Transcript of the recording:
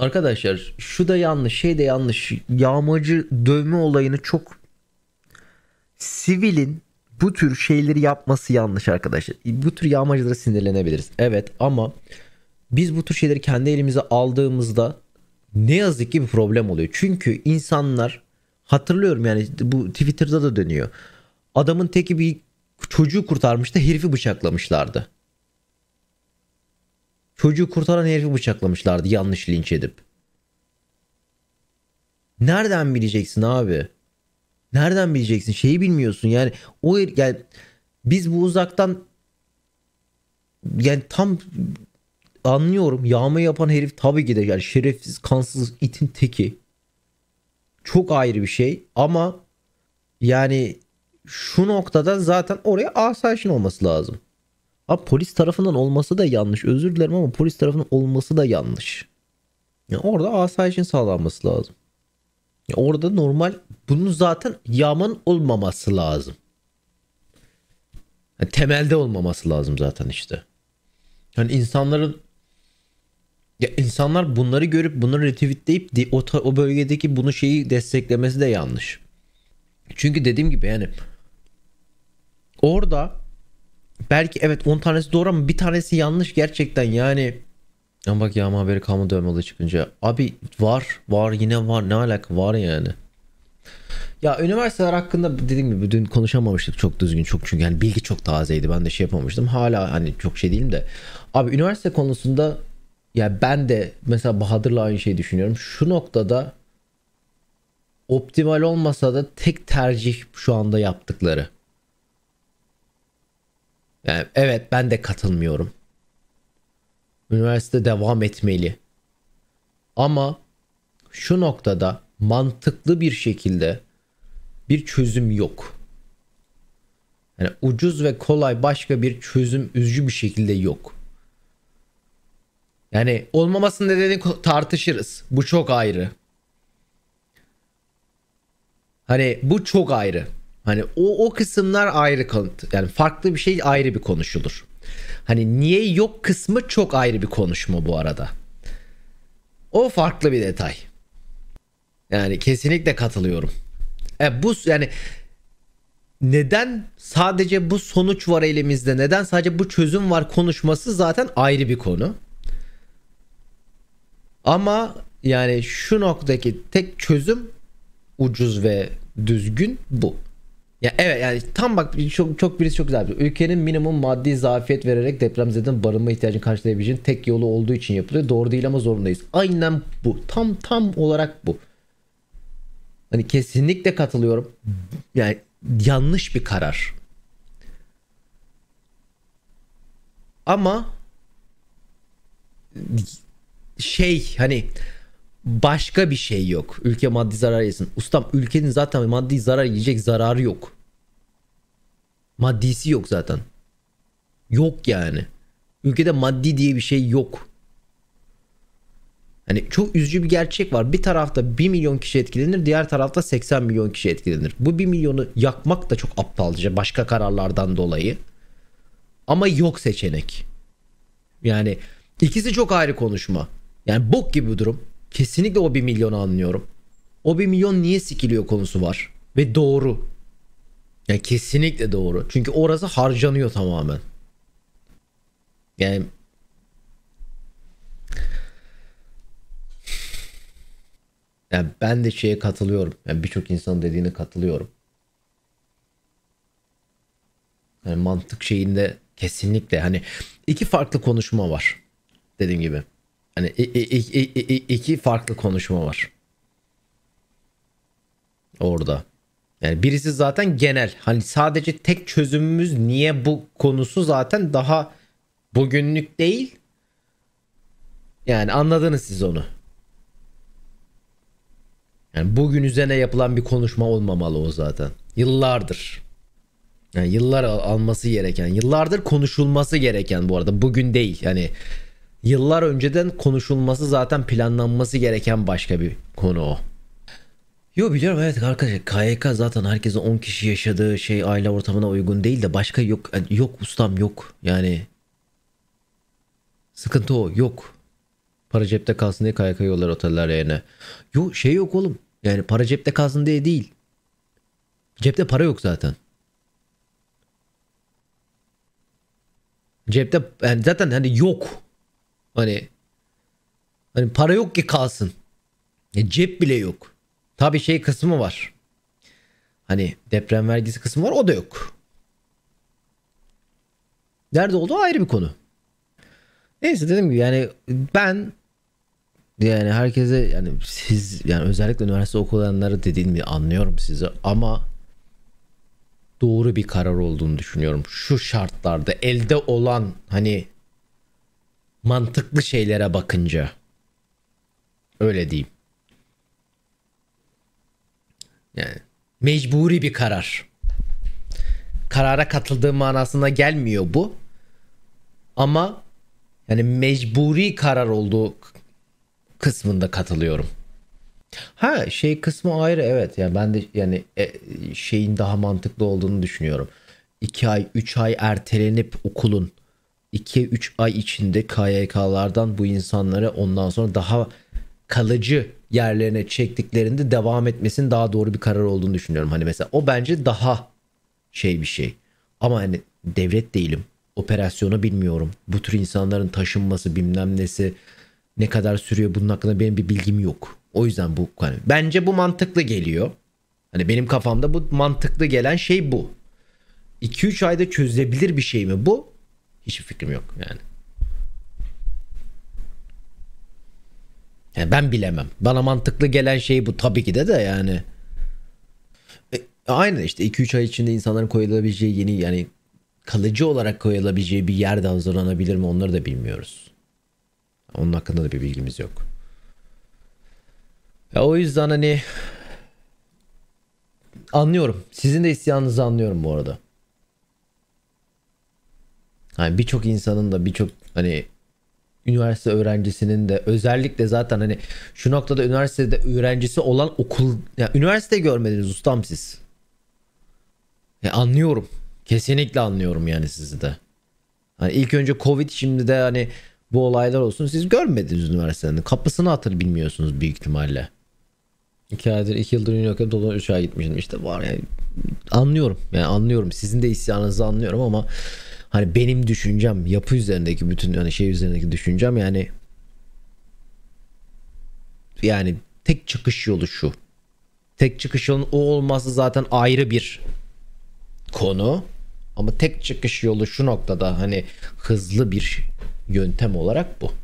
Arkadaşlar şu da yanlış şey de yanlış. Yağmacı dövme olayını çok sivilin bu tür şeyleri yapması yanlış arkadaşlar. Bu tür yağmacılara sinirlenebiliriz. Evet ama biz bu tür şeyleri kendi elimize aldığımızda ne yazık ki bir problem oluyor. Çünkü insanlar hatırlıyorum yani bu Twitter'da da dönüyor. Adamın teki bir çocuğu kurtarmıştı, da herifi bıçaklamışlardı. Çocuğu kurtaran herifi bıçaklamışlardı yanlış linç edip. Nereden bileceksin abi? Nereden bileceksin? Şeyi bilmiyorsun yani o yani biz bu uzaktan yani tam anlıyorum yağma yapan herif tabii ki de yani şerefsiz kansız itin teki. Çok ayrı bir şey ama yani şu noktada zaten oraya asayişin olması lazım. Abi polis tarafından olması da yanlış. Özür dilerim ama polis tarafından olması da yanlış. Yani orada asayişin sağlanması lazım. Yani orada normal bunun zaten yaman olmaması lazım. Yani temelde olmaması lazım zaten işte. Yani insanların ya insanlar bunları görüp bunları retweetleyip o, o bölgedeki bunu şeyi desteklemesi de yanlış. Çünkü dediğim gibi yani orada belki evet 10 tanesi doğru ama bir tanesi yanlış gerçekten yani. Ama bak yağma haberi kamu dövmeli çıkınca. Abi var var yine var ne alaka var yani. Ya üniversiteler hakkında dediğim gibi dün konuşamamıştık çok düzgün çok çünkü yani bilgi çok tazeydi ben de şey yapamamıştım hala hani çok şey değilim de abi üniversite konusunda ya ben de mesela Bahadır'la aynı şeyi düşünüyorum şu noktada optimal olmasa da tek tercih şu anda yaptıkları yani evet ben de katılmıyorum. Üniversite devam etmeli. Ama şu noktada mantıklı bir şekilde bir çözüm yok. Yani ucuz ve kolay başka bir çözüm üzücü bir şekilde yok. Yani olmamasının nedeni tartışırız. Bu çok ayrı. Hani bu çok ayrı. Hani o, o kısımlar ayrı kanıt. Yani farklı bir şey ayrı bir konuşulur. Hani niye yok kısmı çok ayrı bir konuşma bu arada. O farklı bir detay. Yani kesinlikle katılıyorum. E bu yani neden sadece bu sonuç var elimizde? Neden sadece bu çözüm var konuşması zaten ayrı bir konu. Ama yani şu noktadaki tek çözüm ucuz ve düzgün bu. Ya evet yani tam bak çok çok birisi çok güzel bir. Şey. Ülkenin minimum maddi zafiyet vererek depremzeden barınma ihtiyacını karşılayabileceğin tek yolu olduğu için yapılıyor. Doğru değil ama zorundayız. Aynen bu. Tam tam olarak bu. Hani kesinlikle katılıyorum. Yani yanlış bir karar. Ama şey hani başka bir şey yok. Ülke maddi zarar yesin. Ustam ülkenin zaten maddi zarar yiyecek zararı yok. Maddisi yok zaten. Yok yani. Ülkede maddi diye bir şey yok. Hani çok üzücü bir gerçek var. Bir tarafta 1 milyon kişi etkilenir, diğer tarafta 80 milyon kişi etkilenir. Bu 1 milyonu yakmak da çok aptalca başka kararlardan dolayı. Ama yok seçenek. Yani ikisi çok ayrı konuşma. Yani bok gibi bir durum. Kesinlikle o bir milyonu anlıyorum. O bir milyon niye sikiliyor konusu var. Ve doğru. Yani kesinlikle doğru. Çünkü orası harcanıyor tamamen. Yani Yani ben de şeye katılıyorum. Yani birçok insanın dediğine katılıyorum. Yani mantık şeyinde kesinlikle hani iki farklı konuşma var. Dediğim gibi. Hani iki farklı konuşma var. Orada. Yani birisi zaten genel. Hani sadece tek çözümümüz niye bu konusu zaten daha bugünlük değil. Yani anladınız siz onu. Yani bugün üzerine yapılan bir konuşma olmamalı o zaten. Yıllardır. Yani yıllar alması gereken, yıllardır konuşulması gereken bu arada bugün değil. Yani yıllar önceden konuşulması zaten planlanması gereken başka bir konu o. Yo biliyorum evet arkadaşlar KYK zaten herkesin 10 kişi yaşadığı şey aile ortamına uygun değil de başka yok yok ustam yok yani sıkıntı o yok para cepte kalsın diye KYK yollar oteller yerine yo şey yok oğlum yani para cepte kalsın diye değil cepte para yok zaten cepte yani zaten hani yok Hani hani para yok ki kalsın. E, cep bile yok. Tabi şey kısmı var. Hani deprem vergisi kısmı var o da yok. Nerede olduğu ayrı bir konu. Neyse dedim ki yani ben yani herkese yani siz yani özellikle üniversite okuyanları dediğimi anlıyorum sizi ama doğru bir karar olduğunu düşünüyorum. Şu şartlarda elde olan hani Mantıklı şeylere bakınca. Öyle diyeyim. Yani mecburi bir karar. Karara katıldığım manasına gelmiyor bu. Ama yani mecburi karar olduğu kısmında katılıyorum. Ha şey kısmı ayrı evet. Yani ben de yani e, şeyin daha mantıklı olduğunu düşünüyorum. 2 ay 3 ay ertelenip okulun 2-3 ay içinde KYK'lardan bu insanları ondan sonra daha kalıcı yerlerine çektiklerinde devam etmesinin daha doğru bir karar olduğunu düşünüyorum. Hani mesela o bence daha şey bir şey. Ama hani devlet değilim. Operasyonu bilmiyorum. Bu tür insanların taşınması bilmem nesi ne kadar sürüyor bunun hakkında benim bir bilgim yok. O yüzden bu hani bence bu mantıklı geliyor. Hani benim kafamda bu mantıklı gelen şey bu. 2-3 ayda çözülebilir bir şey mi bu? Hiçbir fikrim yok yani. yani. Ben bilemem. Bana mantıklı gelen şey bu tabii ki de de yani. E, aynen işte 2-3 ay içinde insanların koyulabileceği yeni yani kalıcı olarak koyulabileceği bir yerde hazırlanabilir mi onları da bilmiyoruz. Onun hakkında da bir bilgimiz yok. Ya o yüzden hani anlıyorum. Sizin de isyanınızı anlıyorum bu arada. Hani birçok insanın da birçok hani üniversite öğrencisinin de özellikle zaten hani şu noktada üniversitede öğrencisi olan okul ya üniversite görmediniz ustam siz. Ya e, anlıyorum. Kesinlikle anlıyorum yani sizi de. Hani ilk önce Covid şimdi de hani bu olaylar olsun siz görmediniz üniversitenin. Kapısını atır bilmiyorsunuz büyük ihtimalle. İki aydır iki yıldır New dolan dolu ay gitmiştim işte var yani anlıyorum yani anlıyorum sizin de isyanınızı anlıyorum ama hani benim düşüncem yapı üzerindeki bütün hani şey üzerindeki düşüncem yani yani tek çıkış yolu şu. Tek çıkış yolun o olması zaten ayrı bir konu. Ama tek çıkış yolu şu noktada hani hızlı bir yöntem olarak bu.